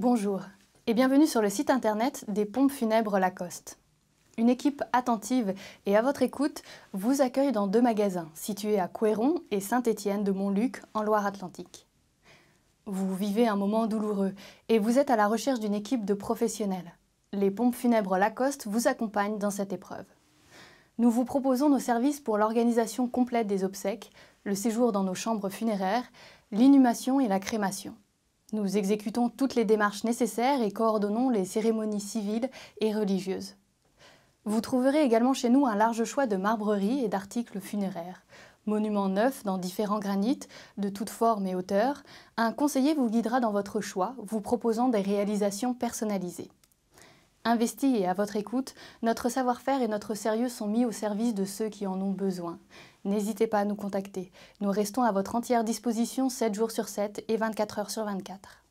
Bonjour et bienvenue sur le site internet des pompes funèbres Lacoste. Une équipe attentive et à votre écoute vous accueille dans deux magasins situés à Couéron et Saint-Étienne de Montluc en Loire-Atlantique. Vous vivez un moment douloureux et vous êtes à la recherche d'une équipe de professionnels. Les pompes funèbres Lacoste vous accompagnent dans cette épreuve. Nous vous proposons nos services pour l'organisation complète des obsèques, le séjour dans nos chambres funéraires, l'inhumation et la crémation. Nous exécutons toutes les démarches nécessaires et coordonnons les cérémonies civiles et religieuses. Vous trouverez également chez nous un large choix de marbreries et d'articles funéraires. Monuments neufs dans différents granits de toutes formes et hauteurs, un conseiller vous guidera dans votre choix, vous proposant des réalisations personnalisées. Investis et à votre écoute, notre savoir-faire et notre sérieux sont mis au service de ceux qui en ont besoin n'hésitez pas à nous contacter. Nous restons à votre entière disposition 7 jours sur 7 et 24 heures sur 24.